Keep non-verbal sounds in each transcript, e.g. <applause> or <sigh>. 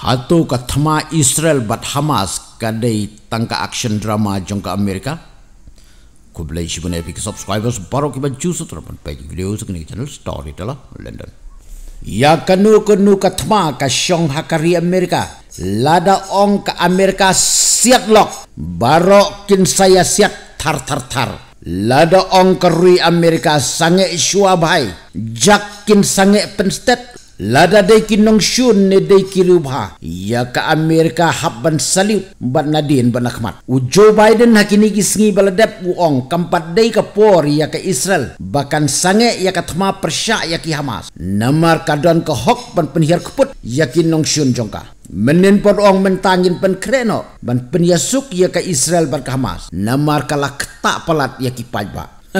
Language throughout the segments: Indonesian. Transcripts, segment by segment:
hatu ka thama Israel bat Hamas kadai tangka action drama jongka Amerika kublai bunai epic subscribers baru ki ban choose utra pan page videos kini channel London ya kanu kanu ka thama ka shong hakari Amerika lada ong ka Amerika siak lok baro kin saya siak tar tar tar lada ong kerui Amerika sange shuabai jakin sange penstet Lada day ki nong shun ne day ki rubha ya ka Amerika habban saliu ban nadin akmat U Joe Biden hakini gisngi baladep uong kampat day ka por ya ka Israel bahkan sange ya ka tma persya ya ki Hamas. Namar kadon ka hok ban penhir keput ya ki nong shun jongka. Menin pon ong mentangin pen kreno ban penyasuk ya ka Israel ban ka Hamas. Namar kalah ketak palat ya ki pajba. <laughs>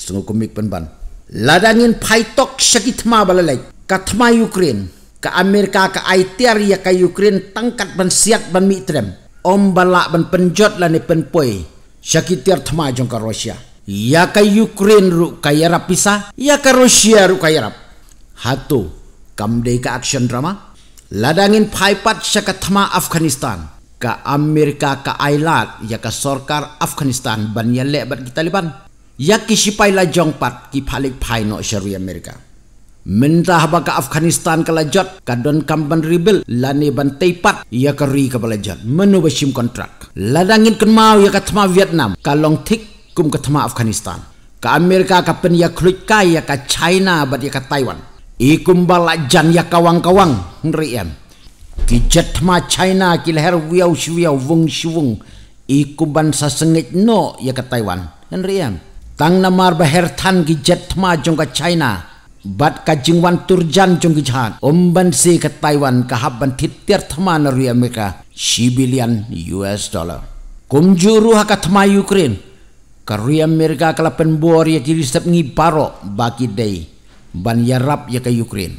Sungguh kumik penban. Ladangin paitok ma balalai katma Ukraine ka Amerika ka Aitiar ya ka Ukraine tangkat ban siat ban mitrem om ban penjot la ni penpoi sakitir thma jong ka Rusia ya ka Ukraine ru yara pisa ya ka Rusia ru ka yara hatu kamde ka action drama ladangin phaipat syakathma Afghanistan ka Amerika ka Ailat ya ka sorkar Afghanistan ban yale bat kita liban ya kisipai la pat ki phalik phai no Sharia Amerika mentah baka afghanistan kalajat kadon kamban ribel lani bantai pat ia kari kabalajat menu besim kontrak ladangin kenmau ia katama vietnam kalong tik kum katama afghanistan ka amerika kapan ia kulit kaya ia ka china bat ia ka taiwan ikum balajan ia kawang-kawang em kijat ma china kilher her wiau shiwiau wung ikum bansa sasengit no ia ka taiwan em tang namar bahertan ma jong jongka china bat kajing wan turjan jong om omban si ke Taiwan ke habban titir teman ri Amerika sibilian US dollar kumjuru haka tema Ukrain ke ri Amerika kala bor ya diri sep ngi baki dei ban yarap ya, ya ke Ukraine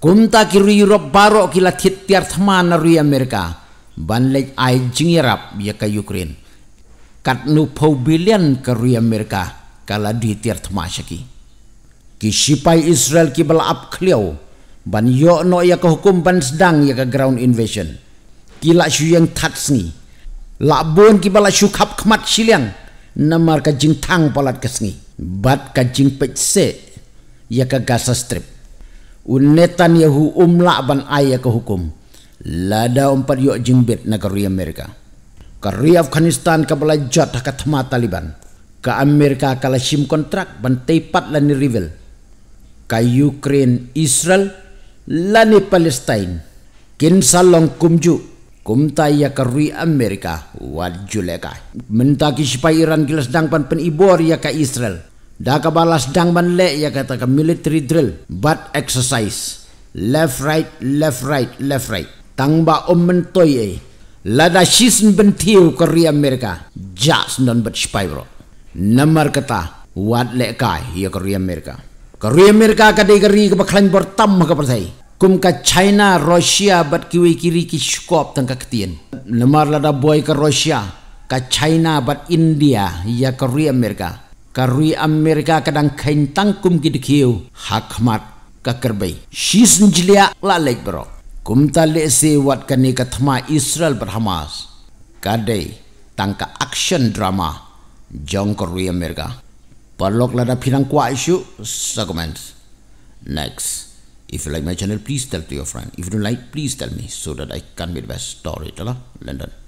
kumta ki ri Europe baro kila titir teman ri Amerika ban lek ai jing yarap ya, ya ke Ukraine kat nu bilian ke ri Amerika kala di teman temasaki ki sipai Israel ki ap kliau ban yo no ya ke hukum ban sedang ya ke ground invasion ki la syu yang tats ni la bon ki bala syu siliang namar ka jing tang palat kesngi bat ka jing se ya ke Gaza Strip unetan yahu umla ban ayah ke hukum lada umpat yok jimbit na kari Amerika kari Afghanistan ka bala jot ka Taliban ka Amerika kala sim kontrak ban tepat la ni rivel kai Ukraine Israel lani Palestine kin salong kumju kumta ya karui Amerika wad juleka mentaki sipai Iran kilas dangpan pen ibor ya ka Israel daka balas dangpan le ya kata ka military drill but exercise left right left right left right tangba om mentoy eh lada shisn bentiu karui Amerika jas non but sipai bro namar kata wad le ka ya karui Amerika Kerui Amerika kadai de ke pertama kepartai. bertam Kum ka China, Rusia bat kiwi kiri ki skop tang ka ketien. Lemar lada boy ke Rusia, ka China bat India ya kerui Amerika. Kerui Amerika kadang kain tangkum ki dekiu hakmat ka kerbai. Shis njlia la bro. Kum ta lek se wat kani ka Israel berhamas. Hamas. Kadai tangka action drama jong kerui Amerika. Parlok Lada Pinang Kwa issue, comments. Next. If you like my channel, please tell to your friend. If you don't like, please tell me so that I can be the best storyteller. London.